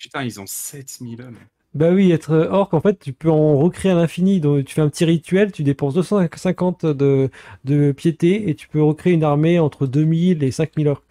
Putain, ils ont 7000 hommes. Bah oui, être orc, en fait, tu peux en recréer à l'infini. Donc, tu fais un petit rituel, tu dépenses 250 de, de piété et tu peux recréer une armée entre 2000 et 5000 orcs.